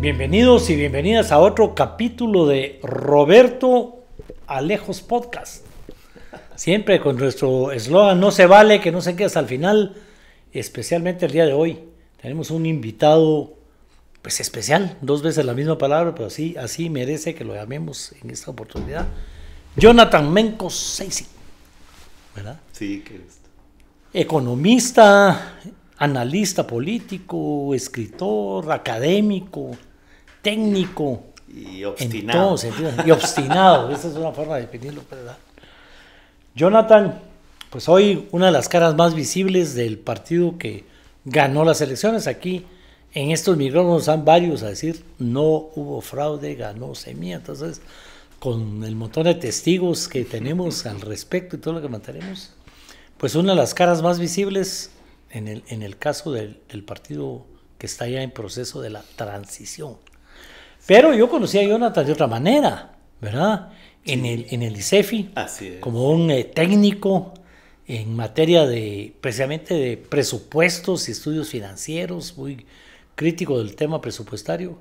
Bienvenidos y bienvenidas a otro capítulo de Roberto Alejos Podcast. Siempre con nuestro eslogan No se vale, que no se quede hasta el final, especialmente el día de hoy. Tenemos un invitado pues especial, dos veces la misma palabra, pero así, así merece que lo llamemos en esta oportunidad. Jonathan Menko Seisi, ¿verdad? Sí, que es. Economista, analista político, escritor, académico, técnico. Y obstinado. y obstinado, esa es una forma de definirlo, pues, ¿verdad? Jonathan, pues hoy una de las caras más visibles del partido que ganó las elecciones aquí. En estos micrófonos han varios a decir, no hubo fraude, ganó Semilla. Entonces, con el montón de testigos que tenemos al respecto y todo lo que mantenemos, pues una de las caras más visibles en el, caso del partido que está ya en proceso de la transición. Pero yo conocí a Jonathan de otra manera, ¿verdad? En, el, en el ICEFI, como un eh, técnico en materia de, precisamente de presupuestos y estudios financieros, muy crítico del tema presupuestario.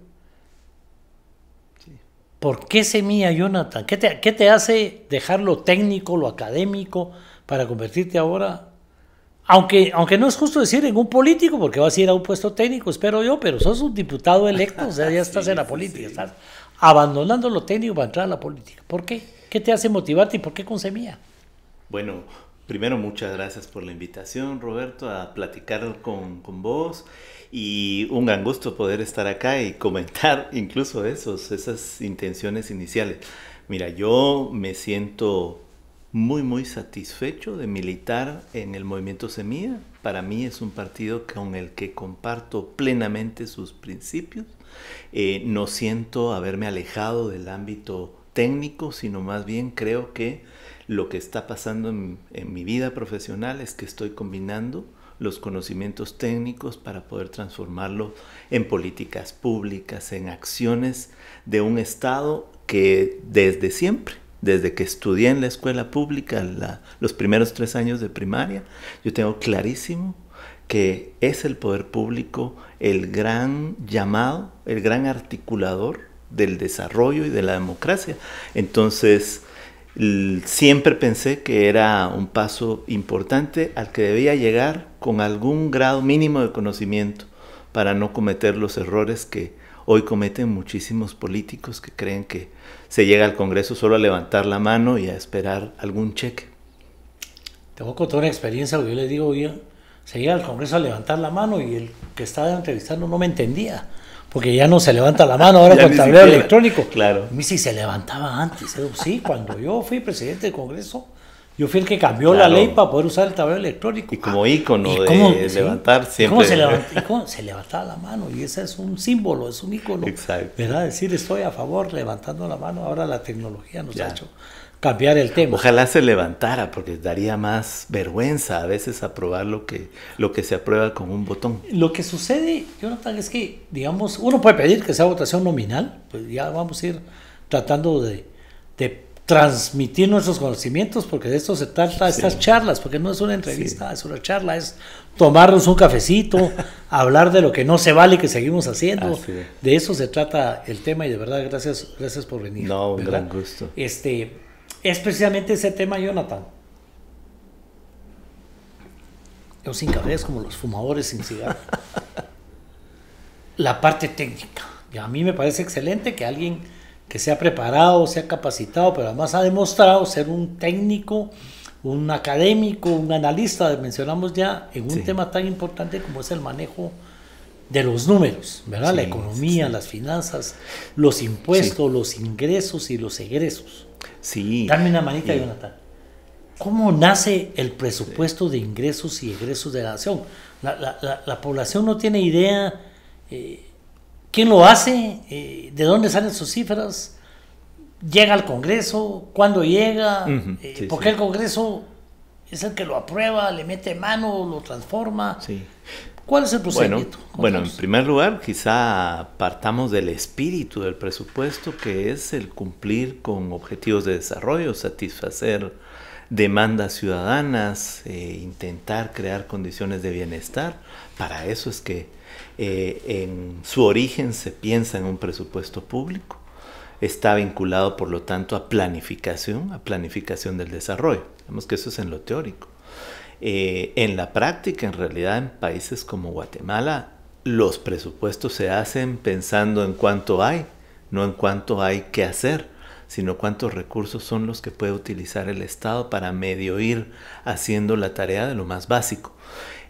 ¿Por qué mía Jonathan? ¿Qué te, ¿Qué te hace dejar lo técnico, lo académico, para convertirte ahora aunque, no es justo decir en un político, porque vas a ir a un puesto técnico, espero yo, pero sos un diputado electo, o sea, ya estás en la política, estás abandonando lo técnico para entrar a la política. ¿Por qué? ¿Qué te hace motivarte y por qué con semilla? Bueno, primero muchas gracias por la invitación, Roberto, a platicar con, vos y un gran gusto poder estar acá y comentar incluso esos, esas intenciones iniciales. Mira, yo me siento muy, muy satisfecho de militar en el movimiento Semilla. Para mí es un partido con el que comparto plenamente sus principios. Eh, no siento haberme alejado del ámbito técnico, sino más bien creo que lo que está pasando en, mi vida profesional es que estoy combinando los conocimientos técnicos para poder transformarlo en políticas públicas, en acciones de un Estado que desde siempre desde que estudié en la escuela pública los primeros tres años de primaria, yo tengo clarísimo que es el poder público el gran llamado, el gran articulador del desarrollo y de la democracia. Entonces, siempre pensé que era un paso importante al que debía llegar con algún grado mínimo de conocimiento para no cometer los errores que hoy cometen muchísimos políticos que creen que se llega al Congreso solo a levantar la mano y a esperar algún cheque. Tengo con una experiencia yo les digo, bien se llega al Congreso a levantar la mano y el que estaba entrevistando no me entendía porque ya no se levanta la mano ahora con tablero electrónico. Claro. mí sí se levantaba antes, sí, cuando yo fui presidente del Congreso, yo fui el que cambió la ley para poder usar el tablero electrónico. Y como icono de levantar siempre. ¿cómo se, levanta, levantaba la mano? Y ese es un símbolo, es un ícono. Exacto. ¿Verdad? Decir estoy a favor levantando la mano. Ahora la tecnología nos ha hecho cambiar el tema. Ojalá se levantara, porque daría más vergüenza a veces aprobar lo que, lo que se aprueba con un botón. Lo que sucede, Jonathan, es que, digamos, uno puede pedir que sea votación nominal, pues ya vamos a ir tratando de transmitir nuestros conocimientos, porque de esto se trata, estas charlas, porque no es una entrevista, es una charla, es tomarnos un cafecito, hablar de lo que no se vale que seguimos haciendo. De eso se trata el tema y de verdad gracias, gracias por venir. No, un gran gusto. Este, es precisamente ese tema, Jonathan. Yo sin café es como los fumadores sin cigarro. La parte técnica. a mí me parece excelente que alguien que se ha preparado, se ha capacitado, pero además ha demostrado ser un técnico, un académico, un analista, mencionamos ya, en un tema tan importante como es el manejo de los números, ¿verdad? la economía, las finanzas, los impuestos, los ingresos y los egresos. Sí. Dame una manita, Jonathan. ¿Cómo nace el presupuesto de ingresos y egresos de la nación? La, población no tiene idea. Eh, ¿Quién lo hace? Eh, ¿De dónde salen sus cifras? ¿Llega al Congreso? ¿Cuándo llega? Eh, porque el Congreso es el que lo aprueba, le mete mano, lo transforma. ¿Cuál es el procedimiento? Bueno, en primer lugar, quizá partamos del espíritu del presupuesto, que es el cumplir con objetivos de desarrollo, satisfacer demandas ciudadanas, eh, intentar crear condiciones de bienestar. Para eso es que eh, en su origen se piensa en un presupuesto público, está vinculado por lo tanto a planificación, a planificación del desarrollo. Vemos que eso es en lo teórico. Eh, en la práctica, en realidad, en países como Guatemala, los presupuestos se hacen pensando en cuánto hay, no en cuánto hay que hacer, sino cuántos recursos son los que puede utilizar el Estado para medio ir haciendo la tarea de lo más básico.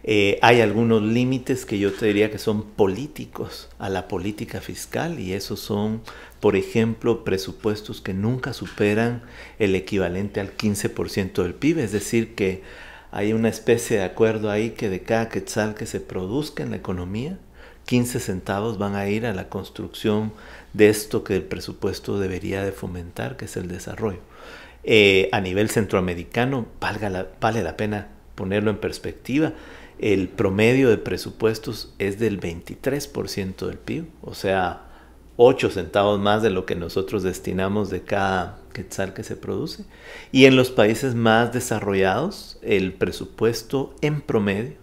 Eh, hay algunos límites que yo te diría que son políticos a la política fiscal y esos son, por ejemplo, presupuestos que nunca superan el equivalente al 15% del PIB, es decir, que hay una especie de acuerdo ahí que de cada quetzal que se produzca en la economía, 15 centavos van a ir a la construcción de esto que el presupuesto debería de fomentar, que es el desarrollo. Eh, a nivel centroamericano, valga la, vale la pena ponerlo en perspectiva el promedio de presupuestos es del 23% del PIB, o sea, 8 centavos más de lo que nosotros destinamos de cada quetzal que se produce. Y en los países más desarrollados, el presupuesto en promedio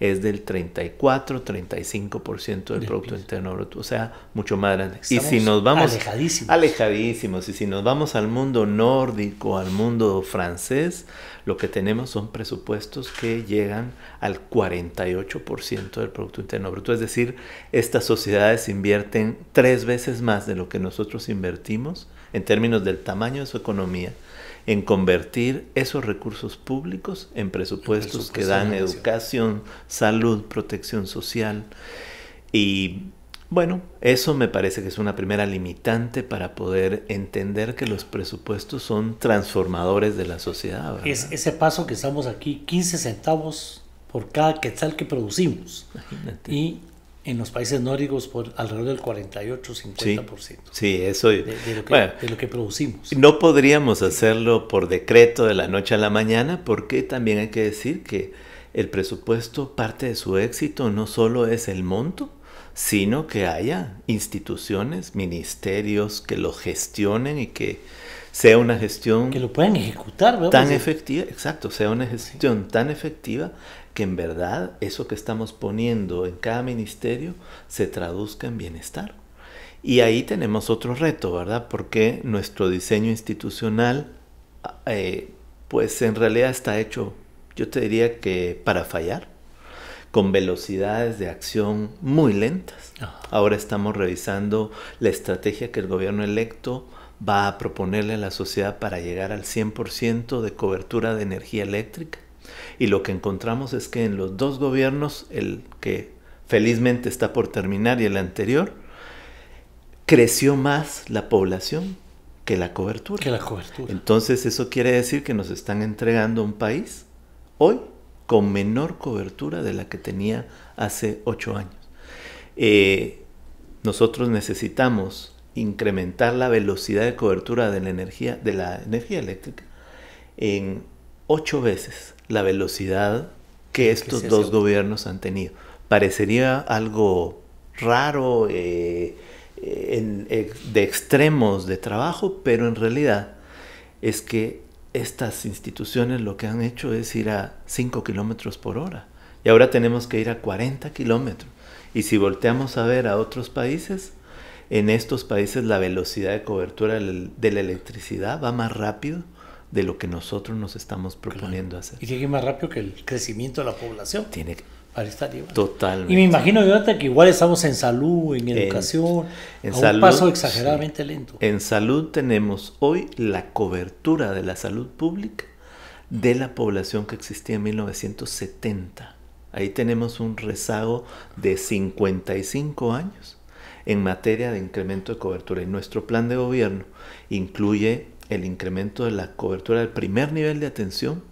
es del 34-35% del, Producto Interno Bruto, o sea, mucho más grande. y si nos vamos alejadísimos. alejadísimos, y si nos vamos al mundo nórdico, al mundo francés, lo que tenemos son presupuestos que llegan al 48% del Producto Interno Bruto, es decir, estas sociedades invierten tres veces más de lo que nosotros invertimos en términos del tamaño de su economía en convertir esos recursos públicos en presupuestos que dan educación, salud, protección social. Y bueno, eso me parece que es una primera limitante para poder entender que los presupuestos son transformadores de la sociedad. Es ese paso que estamos aquí, 15 centavos por cada quetzal que producimos. Y en los países nórdicos por alrededor del 48-50%. Sí, eso de, lo que, lo que, producimos. No podríamos hacerlo por decreto de la noche a la mañana, porque también hay que decir que el presupuesto, parte de su éxito no solo es el monto, sino que haya instituciones, ministerios que lo gestionen y que sea una gestión que lo puedan ejecutar tan pues efectiva, exacto, sea una gestión tan efectiva que en verdad eso que estamos poniendo en cada ministerio se traduzca en bienestar. Y ahí tenemos otro reto, ¿verdad? Porque nuestro diseño institucional, eh, pues en realidad está hecho, yo te diría que para fallar, con velocidades de acción muy lentas. Ahora estamos revisando la estrategia que el gobierno electo va a proponerle a la sociedad para llegar al 100% de cobertura de energía eléctrica. Y lo que encontramos es que en los dos gobiernos, el que felizmente está por terminar y el anterior, creció más la población que la cobertura. la cobertura. Entonces eso quiere decir que nos están entregando un país hoy con menor cobertura de la que tenía hace ocho años. Eh, nosotros necesitamos incrementar la velocidad de cobertura de la energía, de la energía eléctrica en ocho veces la velocidad que estos dos gobiernos han tenido. Parecería algo raro eh, eh, de extremos de trabajo, pero en realidad es que estas instituciones lo que han hecho es ir a 5 kilómetros por hora y ahora tenemos que ir a 40 kilómetros. Y si volteamos a ver a otros países, en estos países la velocidad de cobertura de la electricidad va más rápido de lo que nosotros nos estamos proponiendo hacer. Y tiene más rápido que el crecimiento de la población. Tiene que. Para estar igual. Totalmente. Y me imagino, yo que igual estamos en salud, en, educación, en un paso exageradamente lento. En salud tenemos hoy la cobertura de la salud pública de la población que existía en 1970. Ahí tenemos un rezago de 55 años en materia de incremento de cobertura. Y nuestro plan de gobierno incluye el incremento de la cobertura del primer nivel de atención,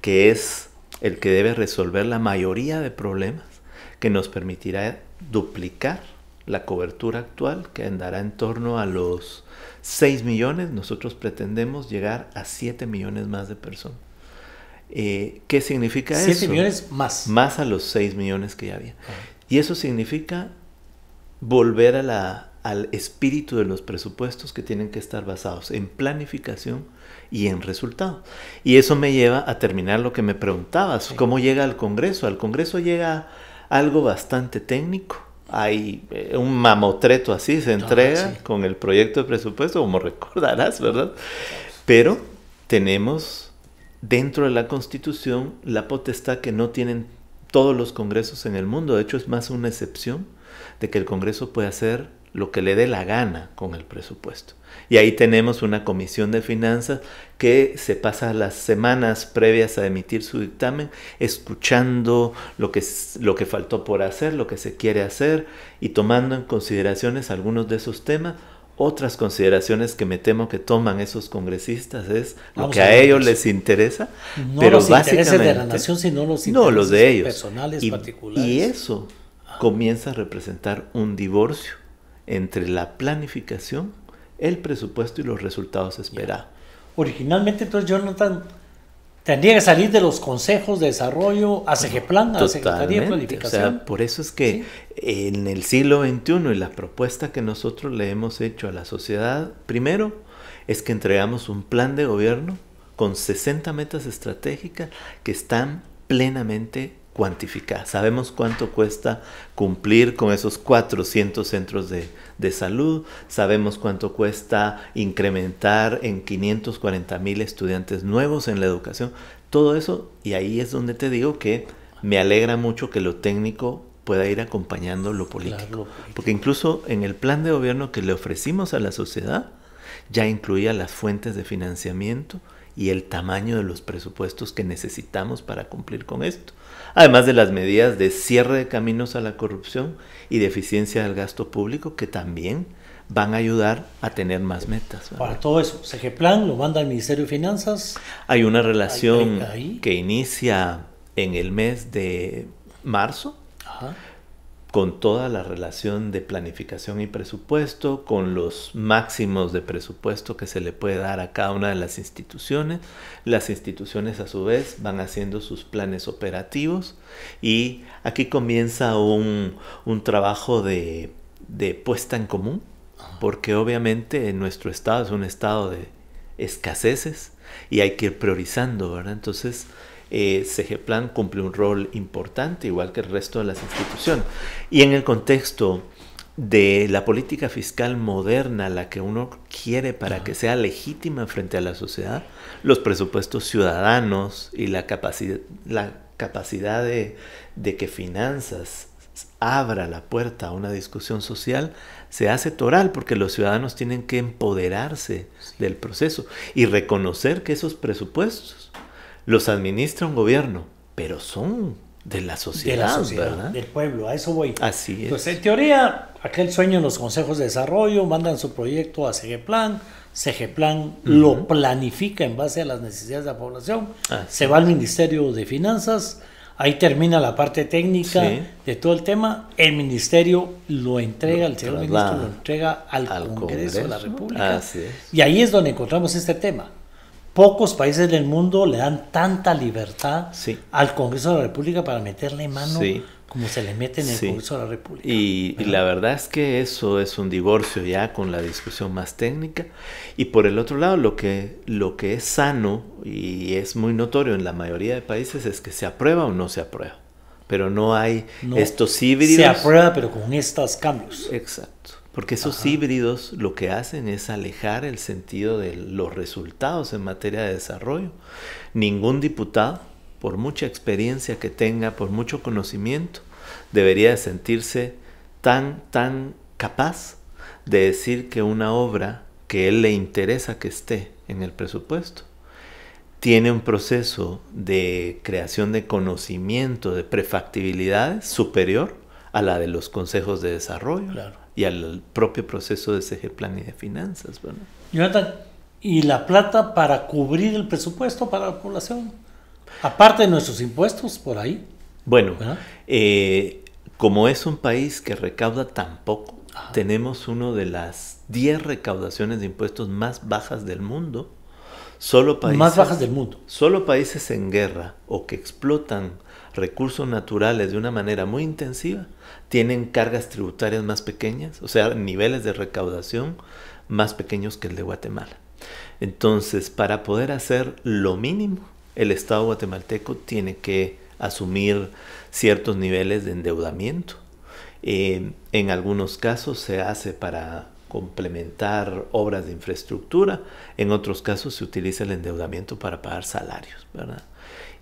que es el que debe resolver la mayoría de problemas, que nos permitirá duplicar la cobertura actual, que andará en torno a los 6 millones, nosotros pretendemos llegar a 7 millones más de personas. Eh, ¿Qué significa 7 eso? 7 millones más. Más a los 6 millones que ya había. Y eso significa volver a la al espíritu de los presupuestos que tienen que estar basados en planificación y en resultado. Y eso me lleva a terminar lo que me preguntabas, ¿cómo llega al Congreso? Al Congreso llega algo bastante técnico. Hay eh, un mamotreto así, se ah, entrega con el proyecto de presupuesto, como recordarás, ¿verdad? Pero tenemos dentro de la Constitución la potestad que no tienen todos los congresos en el mundo. De hecho, es más una excepción de que el Congreso puede hacer lo que le dé la gana con el presupuesto. Y ahí tenemos una comisión de finanzas que se pasa las semanas previas a emitir su dictamen escuchando lo que, lo que faltó por hacer, lo que se quiere hacer y tomando en consideraciones algunos de esos temas. Otras consideraciones que me temo que toman esos congresistas es lo que a, ellos les interesa, no pero los básicamente de la nación, sino los no los de ellos personales particulares. Y eso ah. comienza a representar un divorcio entre la planificación, el presupuesto y los resultados esperados. Originalmente, entonces, Jonathan tendría que salir de los consejos de desarrollo a Plan, a Secretaría de Planificación. por eso es que en el siglo XXI y la propuesta que nosotros le hemos hecho a la sociedad, primero, es que entregamos un plan de gobierno con 60 metas estratégicas que están plenamente cuantificar. Sabemos cuánto cuesta cumplir con esos 400 centros de, salud, sabemos cuánto cuesta incrementar en 540 mil estudiantes nuevos en la educación, todo eso, y ahí es donde te digo que me alegra mucho que lo técnico pueda ir acompañando lo político. Porque incluso en el plan de gobierno que le ofrecimos a la sociedad, ya incluía las fuentes de financiamiento y el tamaño de los presupuestos que necesitamos para cumplir con esto además de las medidas de cierre de caminos a la corrupción y de eficiencia del gasto público que también van a ayudar a tener más metas. Para todo eso, Plan lo manda al Ministerio de Finanzas. Hay una relación que inicia en el mes de marzo. Ajá con toda la relación de planificación y presupuesto, con los máximos de presupuesto que se le puede dar a cada una de las instituciones. Las instituciones a su vez van haciendo sus planes operativos y aquí comienza un, trabajo de, de puesta en común, porque obviamente en nuestro estado es un estado de escaseces y hay que ir priorizando, ¿verdad? Entonces, CG eh, CGPLAN cumple un rol importante, igual que el resto de las instituciones. Y en el contexto de la política fiscal moderna, la que uno quiere para que sea legítima frente a la sociedad, los presupuestos ciudadanos y la, la capacidad de, que finanzas abra la puerta a una discusión social, se hace toral porque los ciudadanos tienen que empoderarse del proceso y reconocer que esos presupuestos los administra un gobierno, pero son de la sociedad, Del pueblo, a eso voy. Así es. Entonces, en teoría, aquel sueño en los consejos de desarrollo, mandan su proyecto a Segeplan, Plan, lo planifica en base a las necesidades de la población, se va al Ministerio de Finanzas, ahí termina la parte técnica de todo el tema, el Ministerio lo entrega, el señor ministro lo entrega al, Congreso, de la República, y ahí es donde encontramos este tema. Pocos países del mundo le dan tanta libertad al Congreso de la República para meterle mano como se le mete en el Congreso de la República. Y, la verdad es que eso es un divorcio ya con la discusión más técnica. Y por el otro lado, lo que, lo que es sano y es muy notorio en la mayoría de países es que se aprueba o no se aprueba. Pero no hay estos híbridos. Se aprueba, pero con estos cambios. Exacto. Porque esos híbridos lo que hacen es alejar el sentido de los resultados en materia de desarrollo. Ningún diputado, por mucha experiencia que tenga, por mucho conocimiento, debería sentirse tan, tan capaz de decir que una obra que él le interesa que esté en el presupuesto tiene un proceso de creación de conocimiento, de prefactibilidad superior a la de los consejos de desarrollo. Claro y al propio proceso de ese Plan y de finanzas. Bueno. ¿y la plata para cubrir el presupuesto para la población? Aparte de nuestros impuestos, por ahí. Bueno, eh, como es un país que recauda tan poco, tenemos una de las 10 recaudaciones de impuestos más bajas del mundo. Solo más bajas del mundo. Solo países en guerra o que explotan recursos naturales de una manera muy intensiva tienen cargas tributarias más pequeñas, o sea, niveles de recaudación más pequeños que el de Guatemala. Entonces, para poder hacer lo mínimo, el Estado guatemalteco tiene que asumir ciertos niveles de endeudamiento. Eh, en algunos casos se hace para complementar obras de infraestructura, en otros casos se utiliza el endeudamiento para pagar salarios. ¿verdad?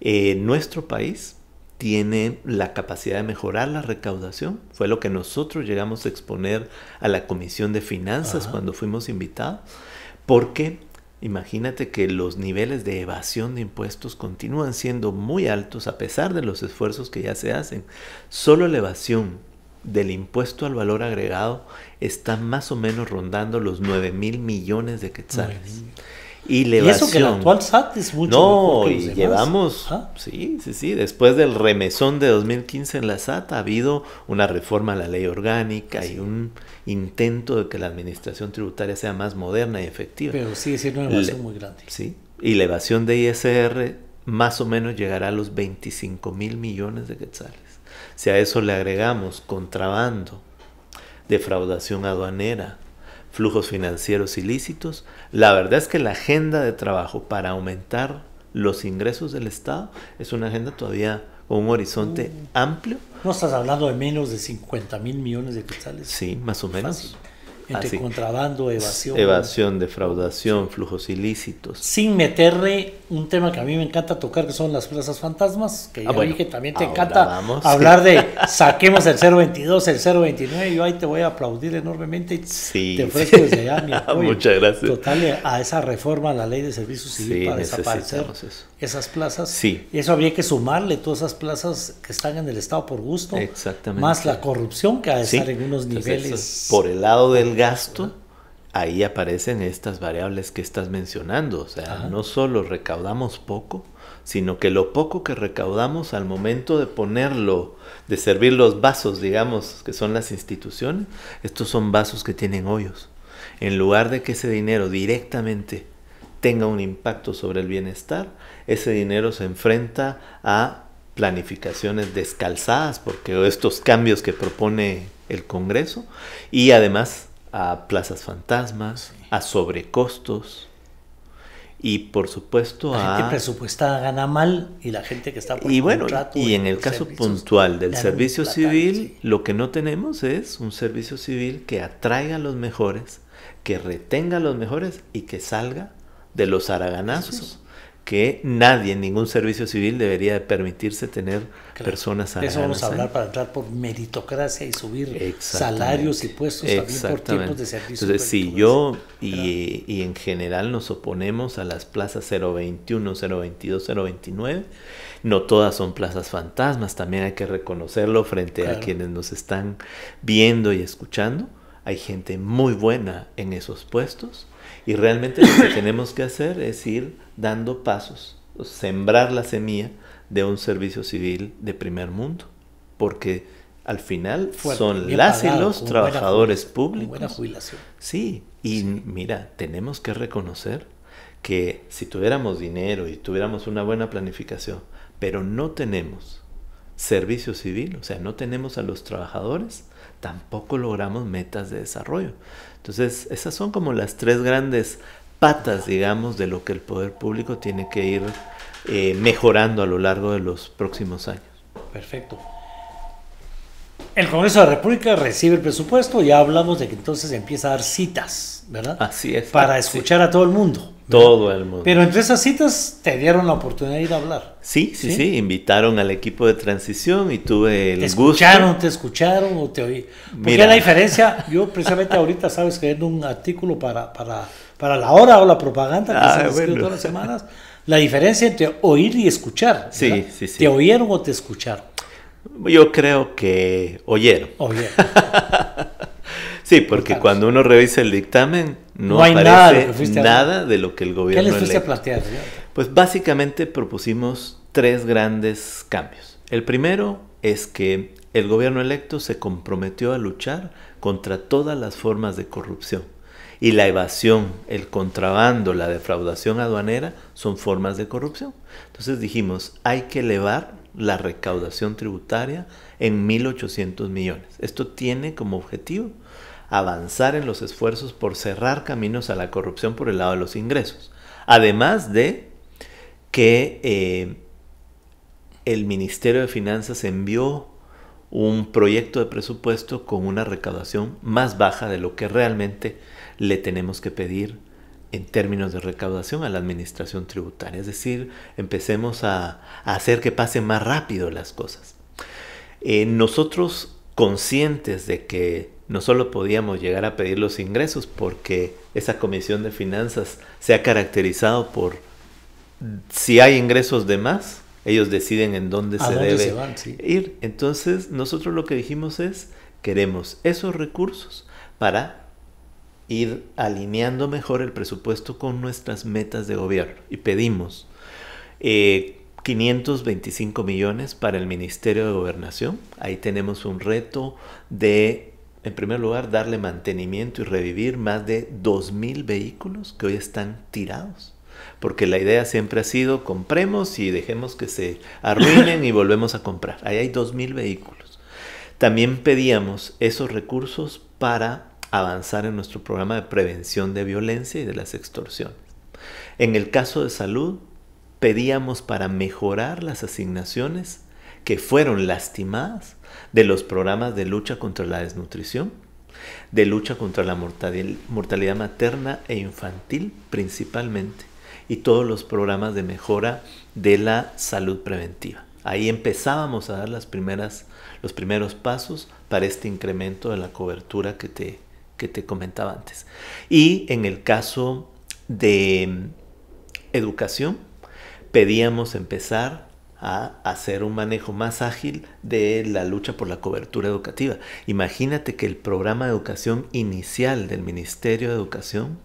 Eh, nuestro país tiene la capacidad de mejorar la recaudación. Fue lo que nosotros llegamos a exponer a la Comisión de Finanzas cuando fuimos invitados, porque imagínate que los niveles de evasión de impuestos continúan siendo muy altos a pesar de los esfuerzos que ya se hacen. Solo la evasión del impuesto al valor agregado está más o menos rondando los 9 mil millones de quetzales. Y, eso que el actual SAT es mucho no, mejor llevamos, ah. sí, sí, sí, después del remesón de 2015 en la SAT ha habido una reforma a la ley orgánica y un intento de que la administración tributaria sea más moderna y efectiva. Pero sigue siendo una evasión muy grande. Sí, y la evasión de ISR más o menos llegará a los 25 mil millones de quetzales. Si a eso le agregamos contrabando, defraudación aduanera, flujos financieros ilícitos. La verdad es que la agenda de trabajo para aumentar los ingresos del Estado es una agenda todavía con un horizonte mm. amplio. No estás hablando de menos de 50 mil millones de quetzales. Sí, más o menos. Entre contrabando, evasión. Evasión, defraudación, flujos ilícitos. Sin meterle un tema que a mí me encanta tocar, que son las plazas fantasmas, que ya ah, también te encanta hablar de saquemos el 022, el 029, yo ahí te voy a aplaudir enormemente. Te ofrezco desde allá mi apoyo. Muchas gracias. Total, a esa reforma a la ley de servicios civil para desaparecer esas plazas. Sí. Y eso había que sumarle todas esas plazas que están en el Estado por gusto. Exactamente. Más la corrupción que ha de estar en unos niveles. por el lado del gasto, ahí aparecen estas variables que estás mencionando. O sea, no solo recaudamos poco, sino que lo poco que recaudamos al momento de ponerlo, de servir los vasos, digamos, que son las instituciones, estos son vasos que tienen hoyos. En lugar de que ese dinero directamente tenga un impacto sobre el bienestar, ese dinero se enfrenta a planificaciones descalzadas, porque estos cambios que propone el Congreso, y además a plazas fantasmas, a sobrecostos. Y por supuesto la a... gente presupuestada gana mal y la gente que está por y bueno, Y en el caso puntual del servicio civil, lo que no tenemos es un servicio civil que atraiga a los mejores, que retenga a los mejores y que salga de los araganazos que nadie, en ningún servicio civil debería permitirse tener personas a Eso vamos a hablar para entrar por meritocracia y subir salarios y puestos también por tiempos de servicio. Entonces, si yo y, en general nos oponemos a las plazas 021, 022, 029, no todas son plazas fantasmas, también hay que reconocerlo frente a quienes nos están viendo y escuchando. Hay gente muy buena en esos puestos y realmente lo que tenemos que hacer es ir dando pasos, sembrar la semilla de un servicio civil de primer mundo, porque al final son las y los trabajadores públicos. Buena jubilación. Sí, y mira, tenemos que reconocer que si tuviéramos dinero y tuviéramos una buena planificación, pero no tenemos servicio civil, o sea, no tenemos a los trabajadores, tampoco logramos metas de desarrollo. Entonces, esas son como las tres grandes patas, digamos, de lo que el poder público tiene que ir eh, mejorando a lo largo de los próximos años. Perfecto. El Congreso de la República recibe el presupuesto, ya hablamos de que entonces empieza a dar citas, ¿verdad? Así es. Para escuchar a todo el mundo. Todo el mundo. Pero entre esas citas te dieron la oportunidad de ir a hablar. Sí, sí, sí, invitaron al equipo de transición y tuve el ¿Te escucharon, ¿Te escucharon o te oí? Porque Mira. la diferencia, yo precisamente ahorita, sabes, que en un artículo para, para, la hora o la propaganda que ah, se todas las semanas, la diferencia entre oír y escuchar. Sí, sí, sí. ¿Te oyeron o te escucharon? Yo creo que oyeron. Oyeron. Sí, porque cuando uno revisa el dictamen no, hay aparece nada, de lo que el gobierno... ¿Qué les fuiste a plantear? Pues básicamente propusimos tres grandes cambios. El primero es que el gobierno electo se comprometió a luchar contra todas las formas de corrupción. Y la evasión, el contrabando, la defraudación aduanera son formas de corrupción. Entonces dijimos, hay que elevar la recaudación tributaria en 1.800 millones. Esto tiene como objetivo avanzar en los esfuerzos por cerrar caminos a la corrupción por el lado de los ingresos. Además de que eh, el Ministerio de Finanzas envió un proyecto de presupuesto con una recaudación más baja de lo que realmente le tenemos que pedir en términos de recaudación a la administración tributaria. Es decir, empecemos a, hacer que pasen más rápido las cosas. Eh, nosotros, conscientes de que no solo podíamos llegar a pedir los ingresos porque esa comisión de finanzas se ha caracterizado por si hay ingresos de más, ellos deciden en dónde se debe ir. Entonces nosotros lo que dijimos es, queremos esos recursos para ir alineando mejor el presupuesto con nuestras metas de gobierno. Y pedimos 525 eh, millones para el Ministerio de Gobernación. Ahí tenemos un reto de en primer lugar, darle mantenimiento y revivir más de 2.000 vehículos que hoy están tirados. Porque la idea siempre ha sido compremos y dejemos que se arruinen y volvemos a comprar. Ahí hay 2.000 vehículos. También pedíamos esos recursos para avanzar en nuestro programa de prevención de violencia y de las extorsiones. En el caso de salud, pedíamos para mejorar las asignaciones que fueron lastimadas de los programas de lucha contra la desnutrición, de lucha contra la mortalidad materna e infantil principalmente, y todos los programas de mejora de la salud preventiva. Ahí empezábamos a dar las primeras, los primeros pasos para este incremento de la cobertura que te, que te comentaba antes. Y en el caso de mm, educación, pedíamos empezar a hacer un manejo más ágil de la lucha por la cobertura educativa. Imagínate que el programa de educación inicial del Ministerio de Educación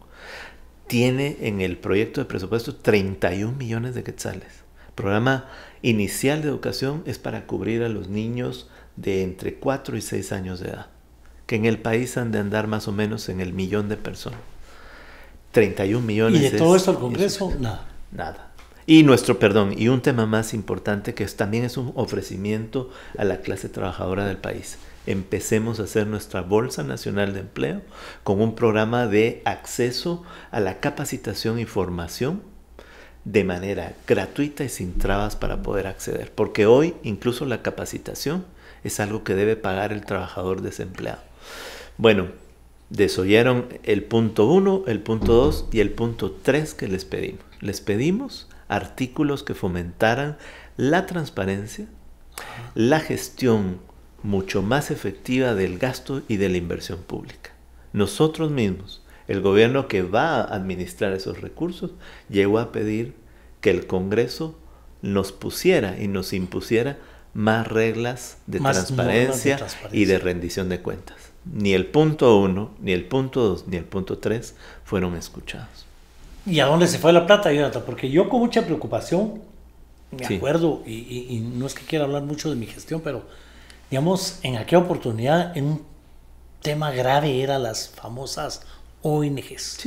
tiene en el proyecto de presupuesto 31 millones de quetzales. El programa inicial de educación es para cubrir a los niños de entre 4 y 6 años de edad, que en el país han de andar más o menos en el millón de personas. 31 millones. ¿Y de todo esto al Congreso? Nada. Nada y nuestro perdón. Y un tema más importante que también es un ofrecimiento a la clase trabajadora del país. Empecemos a hacer nuestra Bolsa Nacional de Empleo con un programa de acceso a la capacitación y formación de manera gratuita y sin trabas para poder acceder. Porque hoy incluso la capacitación es algo que debe pagar el trabajador desempleado. Bueno, desoyeron el punto 1, el punto 2 y el punto 3 que les pedimos. Les pedimos artículos que fomentaran la transparencia, la gestión mucho más efectiva del gasto y de la inversión pública. Nosotros mismos, el gobierno que va a administrar esos recursos, llegó a pedir que el Congreso nos pusiera y nos impusiera más reglas de, transparencia, transparencia, y de rendición de cuentas. Ni el punto 1, ni el punto 2, ni el punto 3 fueron escuchados. ¿Y a dónde se fue la plata, Jonathan? Porque yo con mucha preocupación, me acuerdo, y, no es que quiera hablar mucho de mi gestión, pero digamos, en aquella oportunidad, en un tema grave eran las famosas ONGs,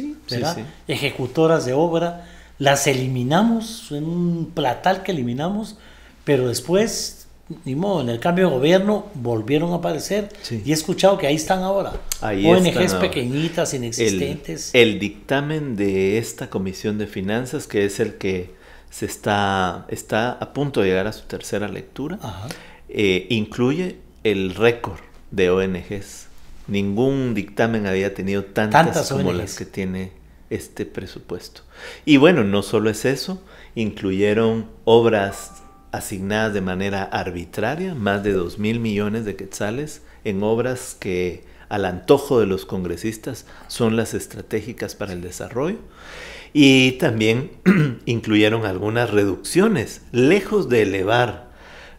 ejecutoras de obra, las eliminamos, en un platal que eliminamos, pero después ni modo, en el cambio de gobierno volvieron a aparecer y he escuchado que ahí están ahora. ONGs pequeñitas, inexistentes. El, dictamen de esta comisión de finanzas, que es el que se está, está a punto de llegar a su tercera lectura, eh, incluye el récord de ONGs. Ningún dictamen había tenido tantas, como las que tiene este presupuesto. Y bueno, no solo es eso, incluyeron obras asignadas de manera arbitraria, más de 2 mil millones de quetzales, en obras que al antojo de los congresistas son las estratégicas para el desarrollo. Y también incluyeron algunas reducciones, lejos de elevar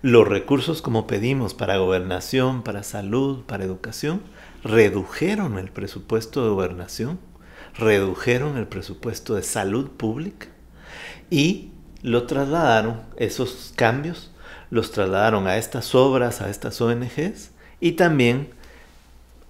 los recursos como pedimos para gobernación, para salud, para educación, redujeron el presupuesto de gobernación, redujeron el presupuesto de salud pública y lo trasladaron, esos cambios, los trasladaron a estas obras, a estas ONGs y también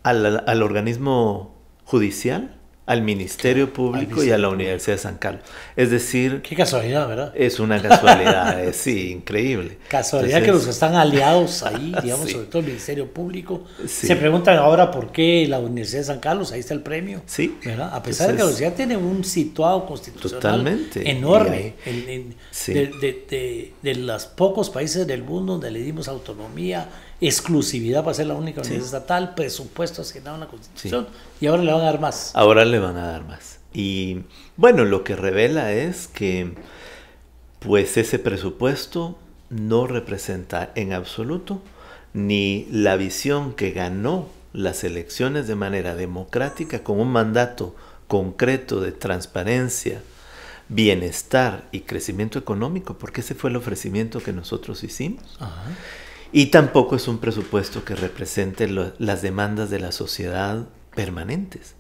al, al organismo judicial al Ministerio Público y a la Universidad de San Carlos. Es decir... Qué casualidad, ¿verdad? Es una casualidad, sí, increíble. Casualidad que los están aliados ahí, digamos, sobre todo el Ministerio Público, se preguntan ahora por qué la Universidad de San Carlos, ahí está el premio. Sí. A pesar de que la universidad tiene un situado constitucional enorme, de, de, de los pocos países del mundo donde le dimos autonomía exclusividad para ser la única universidad estatal, presupuesto asignado a la Constitución, y ahora le van a dar más. Ahora le van a dar más. Y bueno, lo que revela es que pues ese presupuesto no representa en absoluto ni la visión que ganó las elecciones de manera democrática con un mandato concreto de transparencia, bienestar y crecimiento económico, porque ese fue el ofrecimiento que nosotros hicimos. Ajá. Y tampoco es un presupuesto que represente las demandas de la sociedad permanentes.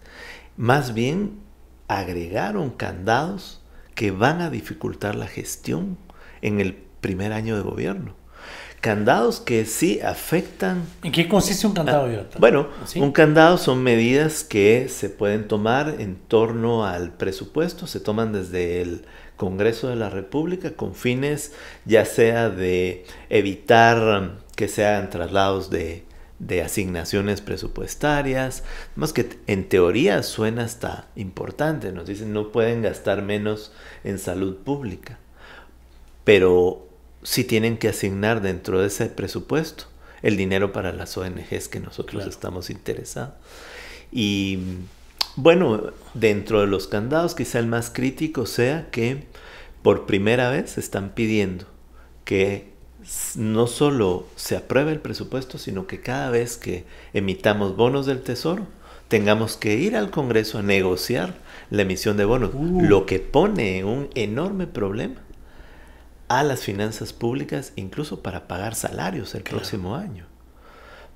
Más bien agregaron candados que van a dificultar la gestión en el primer año de gobierno. Candados que sí afectan. ¿En qué consiste un candado, ah, Bueno, un candado son medidas que se pueden tomar en torno al presupuesto, se toman desde el Congreso de la República con fines ya sea de evitar um, que sean traslados de, asignaciones presupuestarias, más que en teoría suena hasta importante, nos dicen no pueden gastar menos en salud pública, pero si tienen que asignar dentro de ese presupuesto el dinero para las ONGs que nosotros estamos interesados. Y bueno, dentro de los candados quizá el más crítico sea que por primera vez están pidiendo que no solo se apruebe el presupuesto, sino que cada vez que emitamos bonos del Tesoro, tengamos que ir al Congreso a negociar la emisión de bonos, uh. lo que pone un enorme problema a las finanzas públicas, incluso para pagar salarios el próximo año,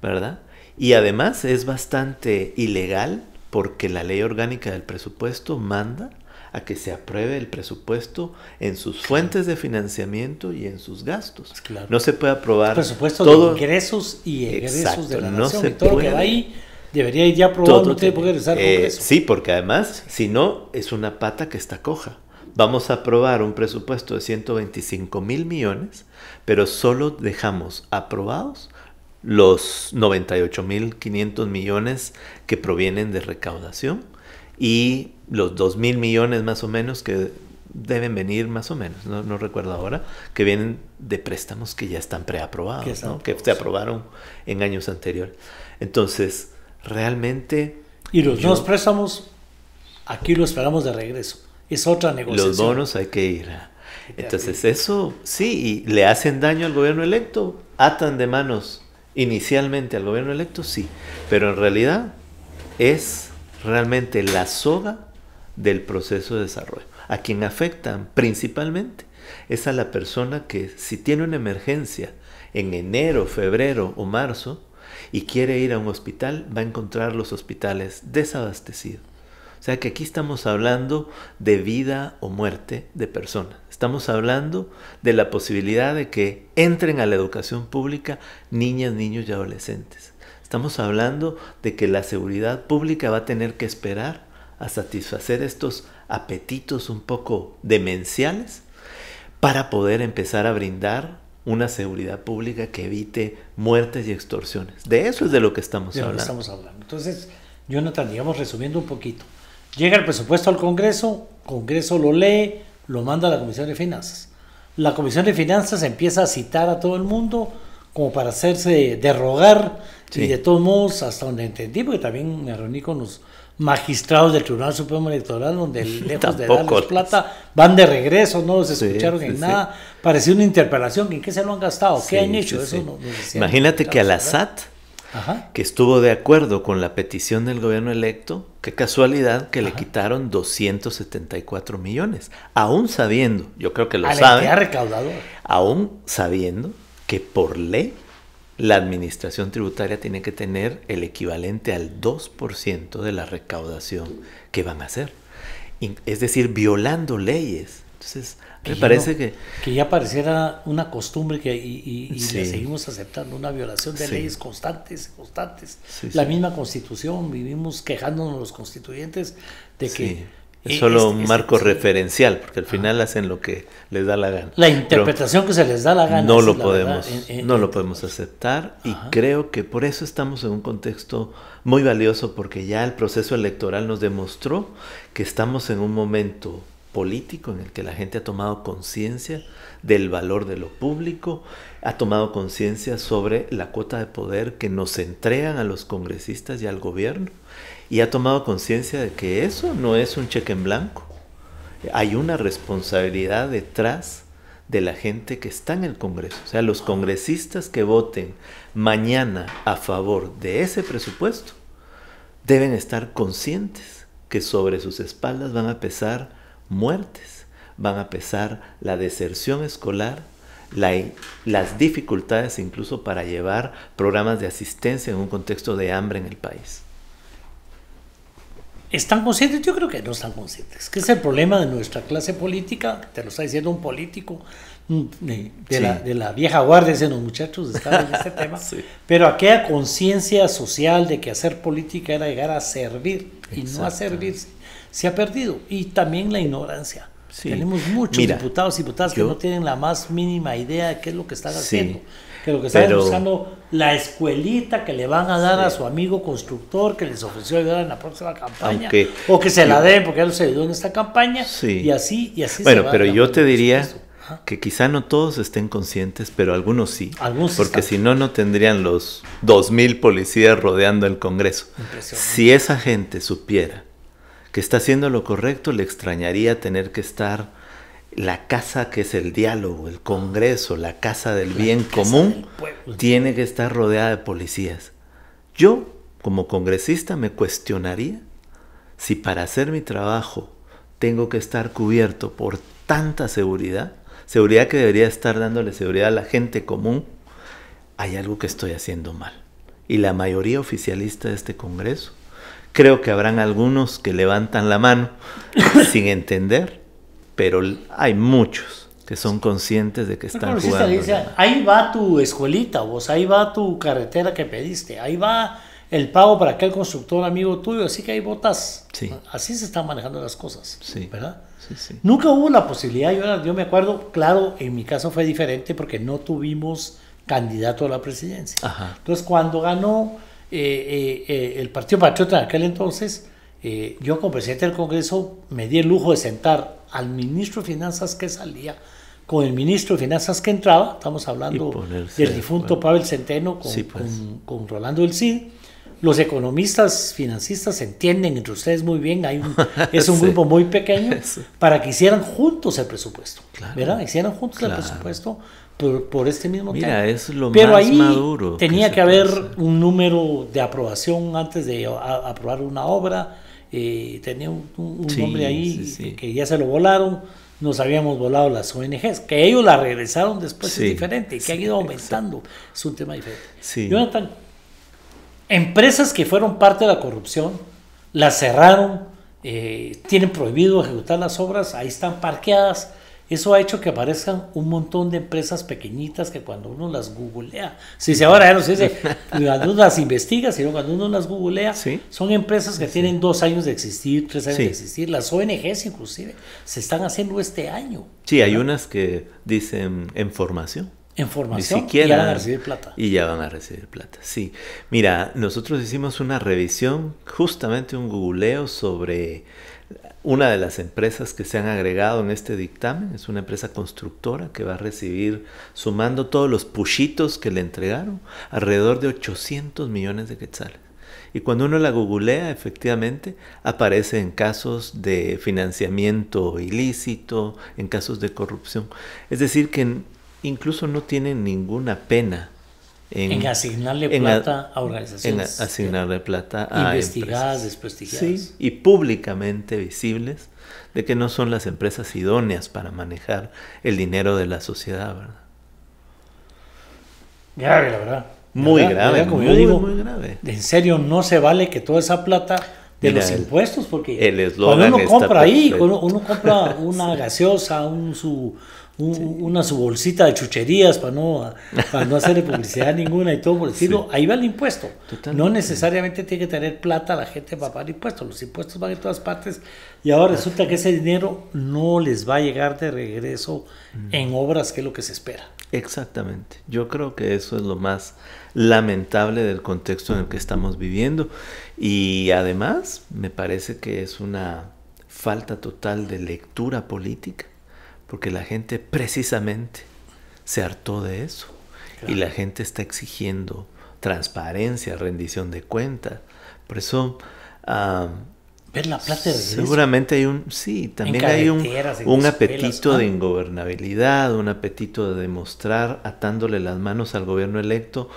¿verdad? Y además es bastante ilegal porque la ley orgánica del presupuesto manda a que se apruebe el presupuesto en sus fuentes de financiamiento y en sus gastos. Pues no se puede aprobar El presupuesto de ingresos y egresos de la nación, todo lo que ahí debería ir ya aprobado, no tiene por eh, Sí, porque además, si no, es una pata que está coja. Vamos a aprobar un presupuesto de 125 mil millones, pero solo dejamos aprobados los 98.500 millones que provienen de recaudación y los 2.000 millones más o menos que deben venir más o menos, no, no, recuerdo ahora, que vienen de préstamos que ya están preaprobados, que se aprobaron en años anteriores. Entonces, realmente... Y los nuevos préstamos, aquí lo esperamos de regreso. Es otra negociación. Los bonos hay que ir. Entonces, eso sí, y le hacen daño al gobierno electo, atan de manos inicialmente al gobierno electo, sí, pero en realidad es realmente la soga del proceso de desarrollo. A quien afectan principalmente es a la persona que si tiene una emergencia en enero, febrero o marzo y quiere ir a un hospital, va a encontrar los hospitales desabastecidos. O sea que aquí estamos hablando de vida o muerte de personas. Estamos hablando de la posibilidad de que entren a la educación pública niñas, niños y adolescentes. Estamos hablando de que la seguridad pública va a tener que esperar a satisfacer estos apetitos un poco demenciales para poder empezar a brindar una seguridad pública que evite muertes y extorsiones. De eso es de lo que estamos, hablando. estamos hablando. Entonces, Jonathan, digamos, resumiendo un poquito. Llega el presupuesto al Congreso, Congreso lo lee, lo manda la Comisión de Finanzas. La Comisión de Finanzas empieza a citar a todo el mundo como para hacerse derrogar y de todos modos, hasta donde entendí, porque también me reuní con los magistrados del Tribunal Supremo Electoral, donde lejos de darles plata, van de regreso, no los escucharon en nada. Parecía una interpelación, ¿en qué se lo han gastado? ¿Qué han hecho? Eso no Imagínate que a la SAT que estuvo de acuerdo con la petición del gobierno electo, qué casualidad que le quitaron 274 millones, aún sabiendo, yo creo que lo saben, aún sabiendo que por ley la administración tributaria tiene que tener el equivalente al 2% de la recaudación que van a hacer, es decir, violando leyes. Entonces, que me parece que... Que ya pareciera una costumbre que, y, le seguimos aceptando, una violación de leyes constantes, constantes. la misma constitución, vivimos quejándonos los constituyentes de que... Es e, solo un marco referencial, porque al final hacen lo que les da la gana. La interpretación que se les da la gana. No lo podemos, no lo podemos aceptar y creo que por eso estamos en un contexto muy valioso, porque ya el proceso electoral nos demostró que estamos en un momento en el que la gente ha tomado conciencia del valor de lo público, ha tomado conciencia sobre la cuota de poder que nos entregan a los congresistas y al gobierno, y ha tomado conciencia de que eso no es un cheque en blanco. Hay una responsabilidad detrás de la gente que está en el Congreso. O sea, los congresistas que voten mañana a favor de ese presupuesto deben estar conscientes que sobre sus espaldas van a pesar muertes, van a pesar la deserción escolar, las dificultades incluso para llevar programas de asistencia en un contexto de hambre en el país. ¿Están conscientes? Yo creo que no están conscientes. Que es el problema de nuestra clase política, te lo está diciendo un político mm, de, la, vieja guardia, dicen los muchachos, están en este tema. Pero aquella conciencia social de que hacer política era llegar a servir y no a servirse se ha perdido. Y también la ignorancia. Tenemos muchos diputados y diputadas que no tienen la más mínima idea de qué es lo que están haciendo. que lo que están buscando la escuelita que le van a dar a su amigo constructor que les ofreció ayudar en la próxima campaña. o que se la den porque él se ayudó en esta campaña. Y así, y así Bueno, se pero yo te diría que quizá no todos estén conscientes, pero algunos sí. porque si no, no tendrían los 2.000 policías rodeando el Congreso. Si esa gente supiera que está haciendo lo correcto, le extrañaría tener que estar la casa que es el diálogo, el Congreso, la casa del bien común, tiene que estar rodeada de policías. Yo, como congresista, me cuestionaría si para hacer mi trabajo tengo que estar cubierto por tanta seguridad, seguridad que debería estar dándole seguridad a la gente común, hay algo que estoy haciendo mal. Y la mayoría oficialista de este Congreso Creo que habrán algunos que levantan la mano sin entender, pero hay muchos que son conscientes de que están jugando. ahí va tu escuelita, vos, ahí va tu carretera que pediste, ahí va el pago para aquel constructor amigo tuyo, así que ahí votas. Así se están manejando las cosas, Nunca hubo la posibilidad, yo, yo me acuerdo, claro, en mi caso fue diferente porque no tuvimos candidato a la presidencia. Entonces, cuando ganó eh, eh, eh, el Partido Patriota en aquel entonces, yo como presidente del Congreso me di el lujo de sentar al ministro de Finanzas que salía con el ministro de Finanzas que entraba, estamos hablando del difunto Pablo Pavel Centeno pues. con, Rolando del Cid, los economistas financistas entienden entre ustedes muy bien, hay es un grupo muy pequeño, para que hicieran juntos el presupuesto, ¿verdad? juntos el presupuesto por, este mismo Mira, tema. es lo Pero ahí tenía que, haber un número de aprobación antes de aprobar una obra. Eh, tenía un, nombre ahí que ya se lo volaron. Nos habíamos volado las ONGs, que ellos la regresaron después es diferente, que ha ido aumentando, es un tema diferente. Jonathan, empresas que fueron parte de la corrupción, las cerraron, eh, tienen prohibido ejecutar las obras, ahí están parqueadas, eso ha hecho que aparezcan un montón de empresas pequeñitas que cuando uno las googlea, si ahora ya no se dice, cuando uno las investiga, sino cuando uno las googlea, son empresas que tienen dos años de existir, tres años de existir. Las ONGs inclusive se están haciendo este año. Sí, hay unas que dicen en formación. En formación, siquiera, y ya van a recibir plata. Y ya van a recibir plata, sí. Mira, nosotros hicimos una revisión, justamente un googleo sobre una de las empresas que se han agregado en este dictamen es una empresa constructora que va a recibir, sumando todos los pushitos que le entregaron, alrededor de 800 millones de quetzales. Y cuando uno la googlea, efectivamente, aparece en casos de financiamiento ilícito, en casos de corrupción. Es decir, que incluso no tiene ninguna pena en, asignarle plata a, organizaciones. En asignarle plata a investigadas, desprestigadas y públicamente visibles de que no son las empresas idóneas para manejar el dinero de la sociedad, ¿verdad? Grave, la verdad. Muy grave, como muy, digo, muy grave. En serio, no se vale que toda esa plata de los impuestos, porque cuando uno compra ahí, uno compra una gaseosa, un su una su bolsita de chucherías para no, para no hacerle publicidad ninguna y todo por decirlo. Ahí va el impuesto. No necesariamente tiene que tener plata la gente para pagar impuestos. Los impuestos van en todas partes y ahora resulta que ese dinero no les va a llegar de regreso mm. en obras que es lo que se espera. Exactamente. Yo creo que eso es lo más lamentable del contexto en el que estamos viviendo y además me parece que es una falta total de lectura política porque la gente precisamente se hartó de eso. Y la gente está exigiendo transparencia, rendición de cuentas. Por eso... Ver la plata de Seguramente hay un... Sí, también hay un, un apetito de ingobernabilidad, un apetito de demostrar, atándole las manos al gobierno electo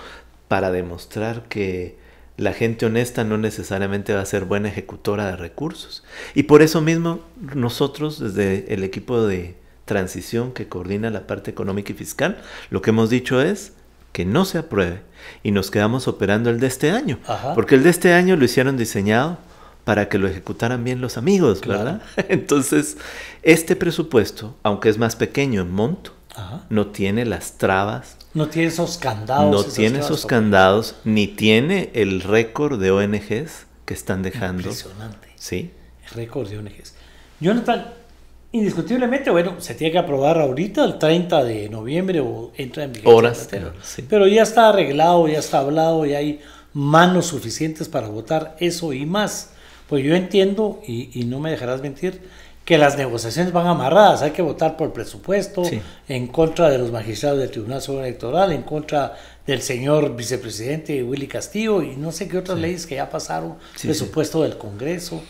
para demostrar que la gente honesta no necesariamente va a ser buena ejecutora de recursos. Y por eso mismo nosotros desde el equipo de transición que coordina la parte económica y fiscal, lo que hemos dicho es que no se apruebe y nos quedamos operando el de este año, porque el de este año lo hicieron diseñado para que lo ejecutaran bien los amigos, ¿verdad? Entonces, este presupuesto, aunque es más pequeño en monto, no tiene las trabas. No tiene esos candados. No tiene esos candados, ni tiene el récord de ONGs que están dejando. Impresionante. Sí. récord de ONGs. Jonathan, indiscutiblemente, bueno, se tiene que aprobar ahorita, el 30 de noviembre, o entra en Horas, Pero ya está arreglado, ya está hablado, ya hay manos suficientes para votar eso y más. Pues yo entiendo, y, no me dejarás mentir, que las negociaciones van amarradas, hay que votar por presupuesto, en contra de los magistrados del Tribunal Supremo Electoral, en contra del señor vicepresidente Willy Castillo y no sé qué otras leyes que ya pasaron, presupuesto del Congreso.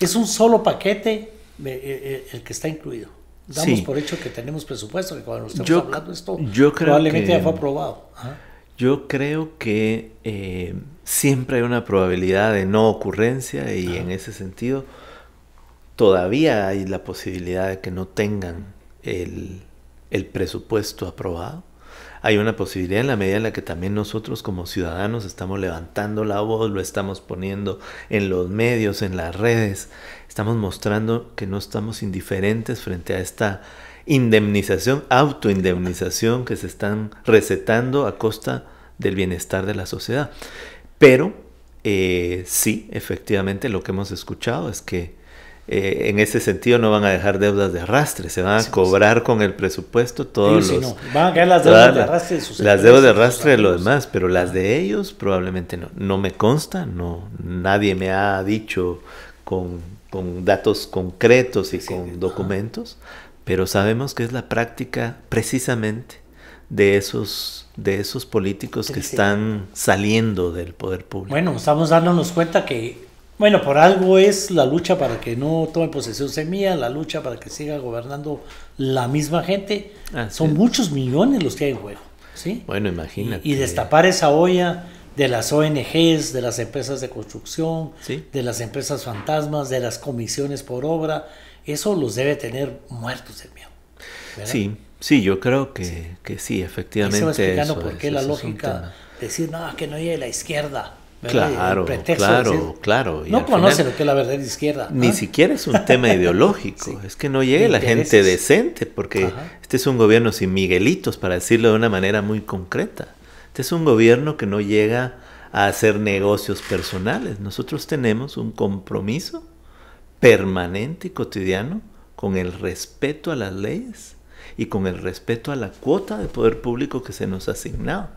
Es un solo paquete eh, eh, el que está incluido. Damos por hecho que tenemos presupuesto, que cuando estamos yo, hablando esto, yo probablemente ya fue aprobado. Yo creo que eh, siempre hay una probabilidad de no ocurrencia y en ese sentido todavía hay la posibilidad de que no tengan el, el presupuesto aprobado hay una posibilidad en la medida en la que también nosotros como ciudadanos estamos levantando la voz, lo estamos poniendo en los medios, en las redes, estamos mostrando que no estamos indiferentes frente a esta indemnización, autoindemnización que se están recetando a costa del bienestar de la sociedad. Pero eh, sí, efectivamente lo que hemos escuchado es que eh, en ese sentido no van a dejar deudas de arrastre, se van a cobrar con el presupuesto todos Van a quedar las deudas de arrastre de sus Las deudas de arrastre de los demás, pero las ah. de ellos probablemente no. No me consta, no, nadie me ha dicho con, datos concretos y con documentos, pero sabemos que es la práctica precisamente de esos de esos políticos que están saliendo del poder público. Bueno, estamos dándonos cuenta que bueno, por algo es la lucha para que no tome posesión Semilla, la lucha para que siga gobernando la misma gente. Son muchos millones los que hay en juego. ¿sí? Bueno, imagínate. Y, destapar esa olla de las ONGs, de las empresas de construcción, de las empresas fantasmas, de las comisiones por obra, eso los debe tener muertos el miedo. Sí, sí, yo creo que sí, efectivamente. Eso explicando por qué la lógica decir, no, que no llegue la izquierda. Claro, claro, claro. no conoce lo que es la verdadera izquierda. Ni siquiera es un tema ideológico, es que no llegue la gente decente, porque este es un gobierno sin Miguelitos, para decirlo de una manera muy concreta. Este es un gobierno que no llega a hacer negocios personales. Nosotros tenemos un compromiso permanente y cotidiano con el respeto a las leyes y con el respeto a la cuota de poder público que se nos ha asignado.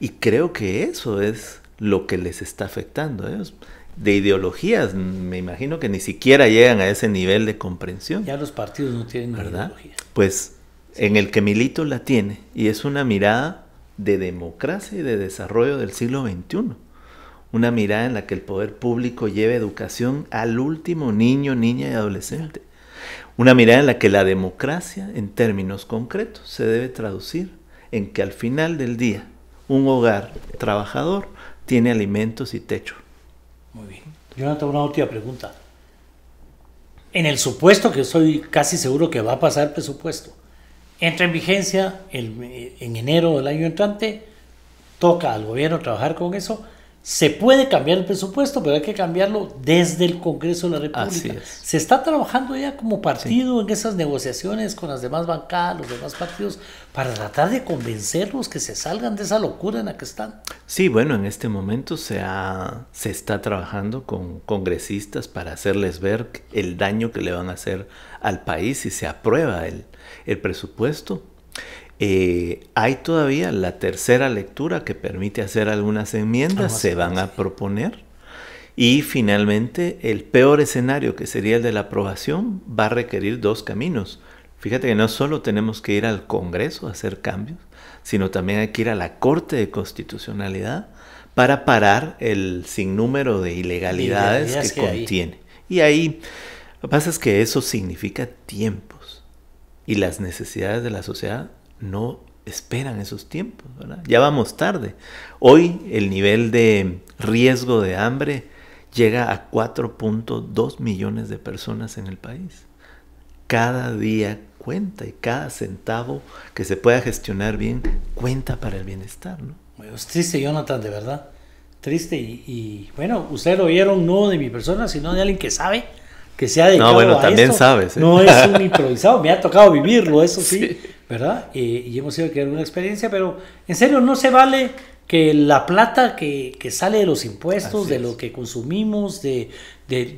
Y creo que eso es lo que les está afectando. ¿eh? de ideologías, me imagino que ni siquiera llegan a ese nivel de comprensión. Ya los partidos no tienen ¿verdad? ideología. Pues en el que Milito la tiene, y es una mirada de democracia y de desarrollo del siglo XXI. Una mirada en la que el poder público lleve educación al último niño, niña y adolescente. Una mirada en la que la democracia, en términos concretos, se debe traducir en que al final del día, un hogar trabajador tiene alimentos y techo. Muy bien. tengo una última pregunta. En el supuesto, que estoy casi seguro que va a pasar el presupuesto, entra en vigencia en enero del año entrante, toca al gobierno trabajar con eso se puede cambiar el presupuesto, pero hay que cambiarlo desde el Congreso de la República. Se está trabajando ya como partido en esas negociaciones con las demás bancadas, los demás partidos, para tratar de convencerlos que se salgan de esa locura en la que están. Sí, bueno, en este momento se, ha, se está trabajando con congresistas para hacerles ver el daño que le van a hacer al país si se aprueba el, el presupuesto. Eh, hay todavía la tercera lectura que permite hacer algunas enmiendas, se van a proponer. Y finalmente, el peor escenario, que sería el de la aprobación, va a requerir dos caminos. Fíjate que no solo tenemos que ir al Congreso a hacer cambios, sino también hay que ir a la Corte de Constitucionalidad para parar el sinnúmero de ilegalidades, que, contiene. Y ahí, lo que pasa es que eso significa tiempos y las necesidades de la sociedad no esperan esos tiempos, ¿verdad? Ya vamos tarde. Hoy el nivel de riesgo de hambre llega a 4.2 millones de personas en el país. Cada día cuenta y cada centavo que se pueda gestionar bien cuenta para el bienestar, ¿no? Bueno, es triste, Jonathan, de verdad. Triste y, bueno, ustedes lo vieron no de mi persona, sino de alguien que sabe que se ha dedicado No, bueno, también sabes. ¿eh? No es un improvisado, me ha tocado vivirlo, eso sí. ¿verdad? y hemos ido que era una experiencia, pero en serio, no se vale que la plata que, sale de los impuestos, de lo que consumimos, de,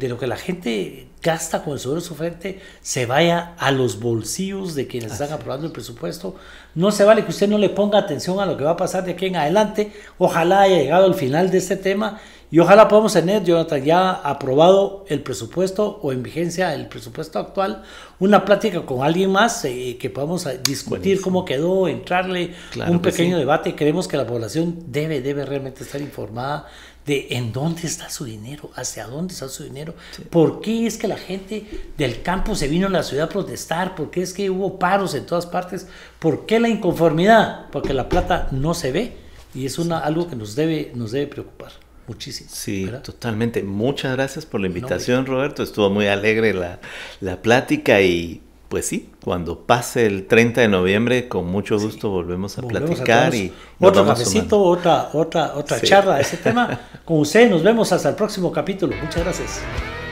lo que la gente gasta con el sueldo de su frente, se vaya a los bolsillos de quienes están aprobando el presupuesto. No se vale que usted no le ponga atención a lo que va a pasar de aquí en adelante. Ojalá haya llegado al final de este tema y ojalá podamos tener, Jonathan, ya aprobado el presupuesto o en vigencia el presupuesto actual, una plática con alguien más eh, que podamos discutir cómo quedó, entrarle, un pequeño debate. Creemos que la población debe, debe realmente estar informada de en dónde está su dinero, hacia dónde está su dinero, por qué es que la gente del campo se vino a la ciudad a protestar, por qué es que hubo paros en todas partes, por qué la inconformidad, porque la plata no se ve y es una, algo que nos debe, nos debe preocupar muchísimo. Sí, totalmente. Muchas gracias por la invitación, Roberto. Estuvo muy alegre la, plática y pues sí, cuando pase el 30 de noviembre, con mucho gusto volvemos a platicar y otro cafecito, otra, otra, otra charla de ese tema. Con usted nos vemos hasta el próximo capítulo. Muchas gracias.